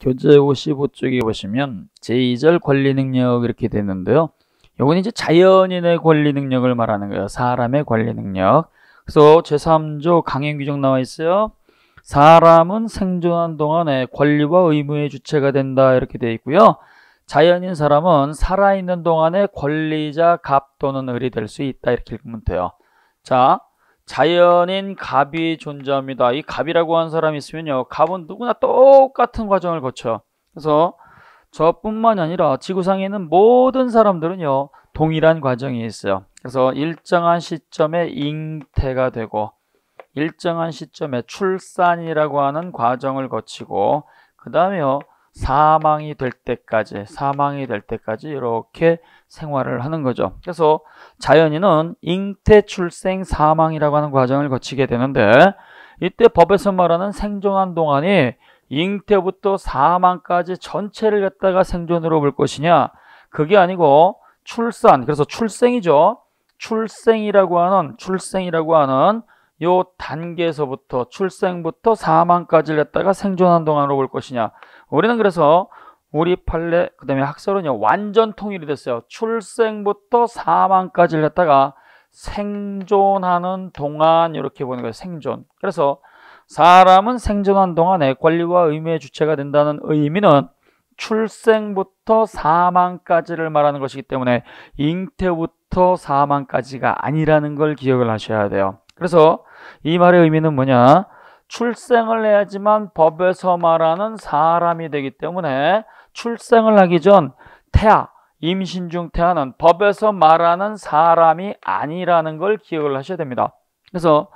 교재 55쪽에 보시면 제2절 권리능력 이렇게 되는데요. 요건 이제 자연인의 권리능력을 말하는 거예요. 사람의 권리능력. 그래서 제3조 강행규정 나와 있어요. 사람은 생존한 동안에 권리와 의무의 주체가 된다 이렇게 되어 있고요. 자연인 사람은 살아있는 동안에 권리자 갑 또는 을이 될 수 있다 이렇게 읽으면 돼요. 자, 자연인 갑이 존재합니다. 이 갑이라고 하는 사람이 있으면요. 갑은 누구나 똑같은 과정을 거쳐. 그래서 저뿐만이 아니라 지구상에 있는 모든 사람들은요. 동일한 과정이 있어요. 그래서 일정한 시점에 잉태가 되고 일정한 시점에 출산이라고 하는 과정을 거치고 그 다음에요. 사망이 될 때까지 사망이 될 때까지 이렇게 생활을 하는 거죠. 그래서 자연인은 잉태 출생 사망이라고 하는 과정을 거치게 되는데 이때 법에서 말하는 생존한 동안이 잉태부터 사망까지 전체를 갖다가 생존으로 볼 것이냐 그게 아니고 출산 그래서 출생이죠. 출생이라고 하는 출생이라고 하는 요 단계에서부터 출생부터 사망까지를 갖다가 생존한 동안으로 볼 것이냐 우리는 그래서 우리 판례 그다음에 학설은요 완전 통일이 됐어요. 출생부터 사망까지를 했다가 생존하는 동안 이렇게 보는 거예요. 생존. 그래서 사람은 생존한 동안에 권리와 의무의 주체가 된다는 의미는 출생부터 사망까지를 말하는 것이기 때문에 잉태부터 사망까지가 아니라는 걸 기억을 하셔야 돼요. 그래서 이 말의 의미는 뭐냐? 출생을 해야지만 법에서 말하는 사람이 되기 때문에 출생을 하기 전 태아, 임신 중 태아는 법에서 말하는 사람이 아니라는 걸 기억을 하셔야 됩니다. 그래서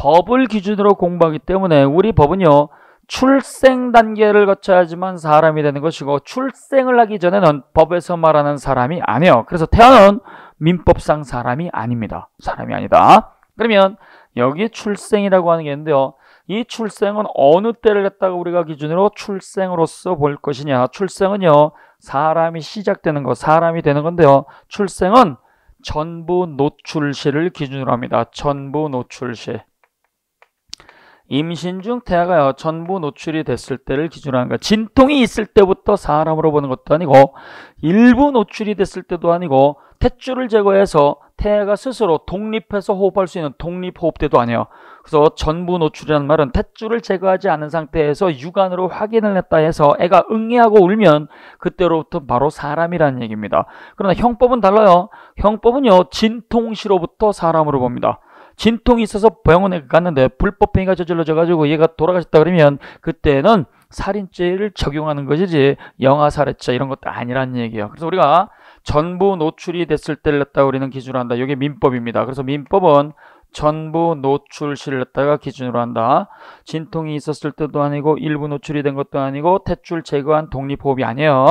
법을 기준으로 공부하기 때문에 우리 법은요. 출생 단계를 거쳐야지만 사람이 되는 것이고 출생을 하기 전에는 법에서 말하는 사람이 아니에요. 그래서 태아는 민법상 사람이 아닙니다. 사람이 아니다. 그러면 여기 출생이라고 하는 게 있는데요. 이 출생은 어느 때를 했다가 우리가 기준으로 출생으로서 볼 것이냐. 출생은요. 사람이 시작되는 거, 사람이 되는 건데요. 출생은 전부 노출시를 기준으로 합니다. 전부 노출시. 임신 중 태아가 전부 노출이 됐을 때를 기준으로 하는 거야. 진통이 있을 때부터 사람으로 보는 것도 아니고 일부 노출이 됐을 때도 아니고 탯줄을 제거해서 태아가 스스로 독립해서 호흡할 수 있는 독립호흡대도 아니에요. 그래서 전부 노출이라는 말은 탯줄을 제거하지 않은 상태에서 육안으로 확인을 했다 해서 애가 응애하고 울면 그때로부터 바로 사람이라는 얘기입니다. 그러나 형법은 달라요. 형법은요. 진통시로부터 사람으로 봅니다. 진통이 있어서 병원에 갔는데 불법행위가 저질러져가지고 얘가 돌아가셨다 그러면 그때는 살인죄를 적용하는 것이지 영아살해죄 이런 것도 아니라는 얘기예요. 그래서 우리가 전부 노출이 됐을 때를 했다고 우리는 기준으로 한다. 이게 민법입니다. 그래서 민법은 전부 노출 시를했다가 기준으로 한다. 진통이 있었을 때도 아니고 일부 노출이 된 것도 아니고 탯줄 제거한 독립호흡이 아니에요.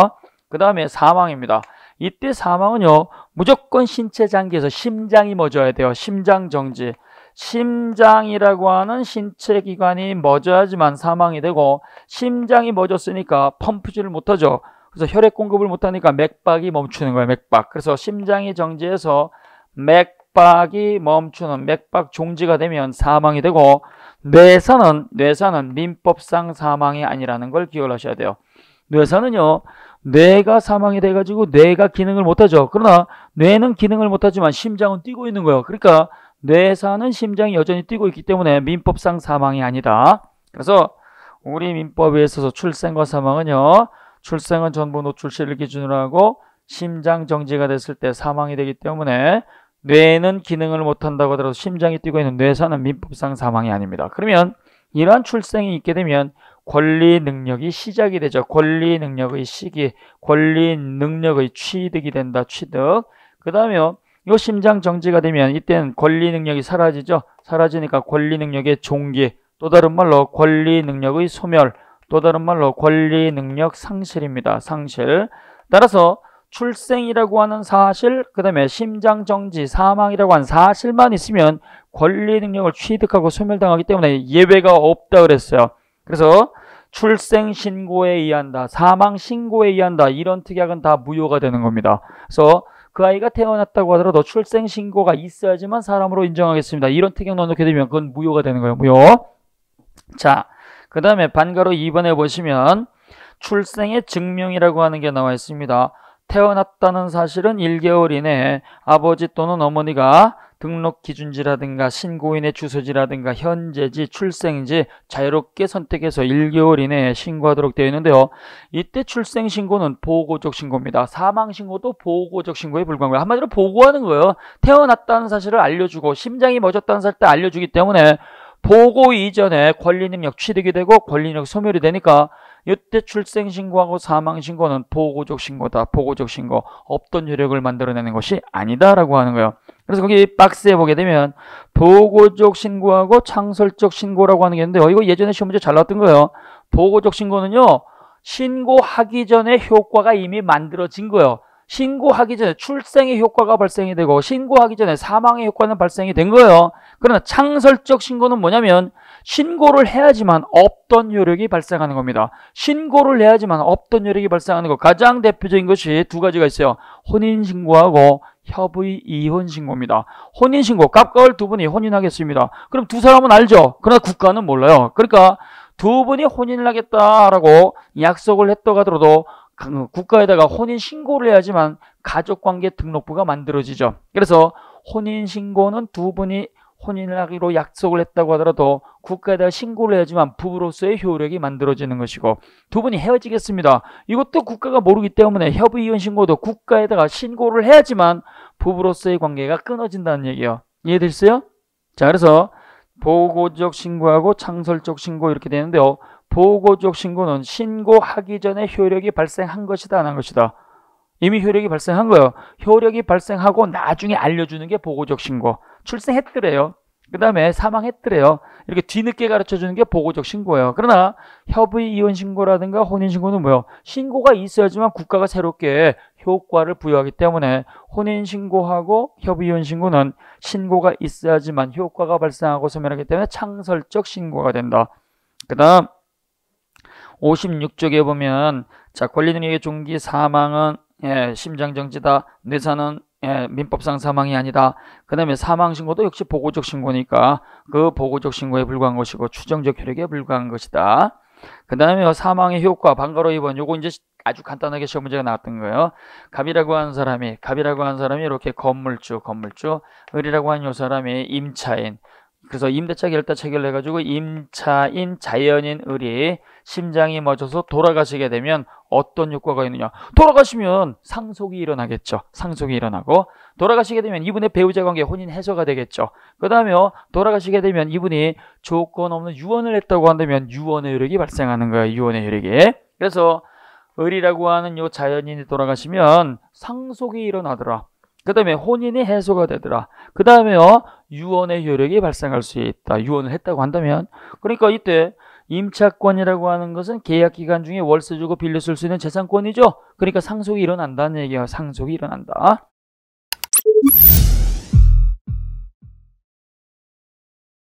그 다음에 사망입니다. 이때 사망은요 무조건 신체 장기에서 심장이 멎어야 돼요. 심장 정지. 심장이라고 하는 신체 기관이 멎어야지만 사망이 되고 심장이 멎었으니까 펌프질을 못하죠. 그래서 혈액 공급을 못하니까 맥박이 멈추는 거예요. 맥박. 그래서 심장이 정지해서 맥박이 멈추는 맥박 종지가 되면 사망이 되고 뇌사는 뇌사는 민법상 사망이 아니라는 걸 기억하셔야 돼요. 뇌사는요 뇌가 사망이 돼가지고 뇌가 기능을 못하죠. 그러나 뇌는 기능을 못하지만 심장은 뛰고 있는 거예요. 그러니까 뇌사는 심장이 여전히 뛰고 있기 때문에 민법상 사망이 아니다. 그래서 우리 민법에 있어서 출생과 사망은요. 출생은 전부 노출시를 기준으로 하고 심장 정지가 됐을 때 사망이 되기 때문에 뇌는 기능을 못한다고 하더라도 심장이 뛰고 있는 뇌사는 민법상 사망이 아닙니다. 그러면 이러한 출생이 있게 되면 권리 능력이 시작이 되죠. 권리 능력의 시기, 권리 능력의 취득이 된다. 취득. 그 다음에 요 심장 정지가 되면 이때는 권리 능력이 사라지죠. 사라지니까 권리 능력의 종기, 또 다른 말로 권리 능력의 소멸, 또 다른 말로 권리 능력 상실입니다. 상실. 따라서 출생이라고 하는 사실, 그 다음에 심장정지, 사망이라고 하는 사실만 있으면 권리 능력을 취득하고 소멸당하기 때문에 예외가 없다 그랬어요. 그래서 출생 신고에 의한다, 사망 신고에 의한다 이런 특약은 다 무효가 되는 겁니다. 그래서 그 아이가 태어났다고 하더라도 출생 신고가 있어야지만 사람으로 인정하겠습니다. 이런 특약 넣어놓게 되면 그건 무효가 되는 거예요. 무효. 자, 그 다음에 반가로 2번에 보시면 출생의 증명이라고 하는 게 나와 있습니다. 태어났다는 사실은 1개월 이내에 아버지 또는 어머니가 등록 기준지라든가 신고인의 주소지라든가 현재지, 출생지 자유롭게 선택해서 1개월 이내에 신고하도록 되어 있는데요. 이때 출생 신고는 보고적 신고입니다. 사망 신고도 보고적 신고에 불과합니다. 한마디로 보고하는 거예요. 태어났다는 사실을 알려주고 심장이 멎었다는 사실을 알려주기 때문에 보고 이전에 권리능력 취득이 되고 권리능력 소멸이 되니까 이때 출생신고하고 사망신고는 보고적 신고다. 보고적 신고. 없던 여력을 만들어내는 것이 아니다라고 하는 거예요. 그래서 거기 박스에 보게 되면 보고적 신고하고 창설적 신고라고 하는 게 있는데 어, 이거 예전에 시험 문제 잘 나왔던 거예요. 보고적 신고는요. 신고하기 전에 효과가 이미 만들어진 거예요. 신고하기 전에 출생의 효과가 발생이 되고 신고하기 전에 사망의 효과는 발생이 된 거예요. 그러나 창설적 신고는 뭐냐면 신고를 해야지만 없던 효력이 발생하는 겁니다. 신고를 해야지만 없던 효력이 발생하는 것. 가장 대표적인 것이 두 가지가 있어요. 혼인신고하고 협의 이혼신고입니다. 혼인신고, 깝가을 두 분이 혼인하겠습니다. 그럼 두 사람은 알죠? 그러나 국가는 몰라요. 그러니까 두 분이 혼인을 하겠다라고 약속을 했다고 하더라도 국가에다가 혼인신고를 해야지만 가족관계 등록부가 만들어지죠. 그래서 혼인신고는 두 분이 혼인을 하기로 약속을 했다고 하더라도 국가에다 신고를 해야지만 부부로서의 효력이 만들어지는 것이고 두 분이 헤어지겠습니다. 이것도 국가가 모르기 때문에 협의 이혼 신고도 국가에다가 신고를 해야지만 부부로서의 관계가 끊어진다는 얘기예요. 이해되세요? 자, 그래서 보고적 신고하고 창설적 신고 이렇게 되는데요. 보고적 신고는 신고하기 전에 효력이 발생한 것이다 안 한 것이다. 이미 효력이 발생한 거예요. 효력이 발생하고 나중에 알려주는 게 보고적 신고. 출생했더래요. 그 다음에 사망했더래요. 이렇게 뒤늦게 가르쳐 주는 게 보고적 신고예요. 그러나 협의 이혼 신고라든가 혼인 신고는 뭐요? 예 신고가 있어야지만 국가가 새롭게 효과를 부여하기 때문에 혼인 신고하고 협의 이혼 신고는 신고가 있어야지만 효과가 발생하고 소멸하기 때문에 창설적 신고가 된다. 그다음 56쪽에 보면 자 권리능력의 종기 사망은 예, 심장정지다 뇌사는 예, 민법상 사망이 아니다. 그 다음에 사망신고도 역시 보고적 신고니까 그 보고적 신고에 불과한 것이고 추정적 효력에 불과한 것이다. 그 다음에 사망의 효과, 방가로 입원, 요거 이제 아주 간단하게 시험 문제가 나왔던 거예요. 갑이라고 하는 사람이, 갑이라고 하는 사람이 이렇게 건물주, 건물주, 을이라고 하는 요 사람이 임차인, 그래서 임대차 결대 체결해가지고 을 임차인 자연인 을이 심장이 멎어서 돌아가시게 되면 어떤 효과가 있느냐 돌아가시면 상속이 일어나겠죠 상속이 일어나고 돌아가시게 되면 이분의 배우자 관계 혼인 해소가 되겠죠 그 다음에 돌아가시게 되면 이분이 조건 없는 유언을 했다고 한다면 유언의 효력이 발생하는 거예요 유언의 효력이 그래서 을이라고 하는 요 자연인이 돌아가시면 상속이 일어나더라 그 다음에 혼인이 해소가 되더라. 그 다음에요. 유언의 효력이 발생할 수 있다. 유언을 했다고 한다면 그러니까 이때 임차권이라고 하는 것은 계약 기간 중에 월세 주고 빌려 쓸 수 있는 재산권이죠. 그러니까 상속이 일어난다는 얘기야. 상속이 일어난다.